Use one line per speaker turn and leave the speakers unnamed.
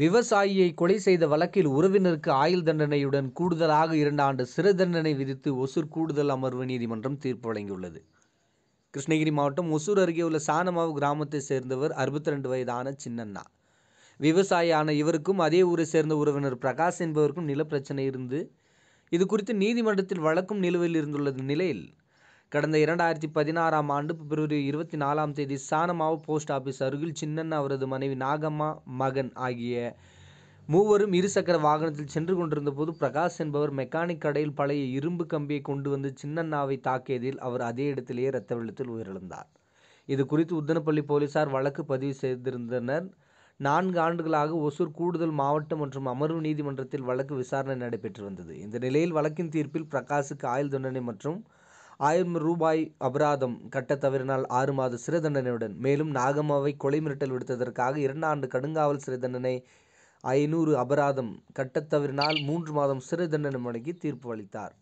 விவசாயியை கொலை செய்த வழக்கில் உறவினருக்கு ஆயுள் தண்டனையுடன் கூடுதலாக இரண்டு ஆண்டு சிறை தண்டனை விதித்து ஒசூர் கூடுதல் அமர்வு நீதிமன்றம் தீர்ப்பு வழங்கியுள்ளது கிருஷ்ணகிரி மாவட்டம் ஒசூர் அருகே உள்ள சானமாவு கிராமத்தை சேர்ந்தவர் அறுபத்தி ரெண்டு வயதான சின்னண்ணா விவசாயியான இவருக்கும் அதே ஊரை சேர்ந்த உறவினர் பிரகாஷ் என்பவருக்கும் நிலப்பிரச்சனை இருந்து இது குறித்து நீதிமன்றத்தில் வழக்கும் நிலுவையில் இருந்துள்ள நிலையில் கடந்த இரண்டாயிரத்தி பதினாறாம் ஆண்டு பிப்ரவரி இருபத்தி நாலாம் தேதி சானமாவு போஸ்ட் ஆஃபீஸ் அருகில் சின்னன் அவரது மனைவி நாகம்மா மகன் ஆகிய மூவரும் இருசக்கர வாகனத்தில் சென்று கொண்டிருந்த போது பிரகாஷ் என்பவர் மெக்கானிக் கடையில் பழைய இரும்பு கம்பியை கொண்டு வந்து சின்னண்ணாவை தாக்கியதில் அவர் அதே இடத்திலேயே இரத்த வெள்ளத்தில் உயிரிழந்தார் இது குறித்து உத்தனப்பள்ளி போலீசார் வழக்கு பதிவு செய்திருந்தனர் நான்கு ஆண்டுகளாக ஒசூர் கூடுதல் மாவட்டம் மற்றும் அமர்வு நீதிமன்றத்தில் வழக்கு விசாரணை நடைபெற்று வந்தது இந்த நிலையில் வழக்கின் தீர்ப்பில் பிரகாஷுக்கு ஆயுள் தண்டனை மற்றும் ஆயிரம் ரூபாய் அபராதம் கட்டத் தவறினால் ஆறு மாத சிறை தண்டனையுடன் மேலும் நாகம்மாவை கொலை மிரட்டல் விடுத்ததற்காக இரண்டு ஆண்டு கடுங்காவல் சிறை தண்டனை ஐநூறு அபராதம் கட்டத் தவறினால் மூன்று மாதம் சிறை தண்டனை வழங்கி தீர்ப்பு அளித்தார்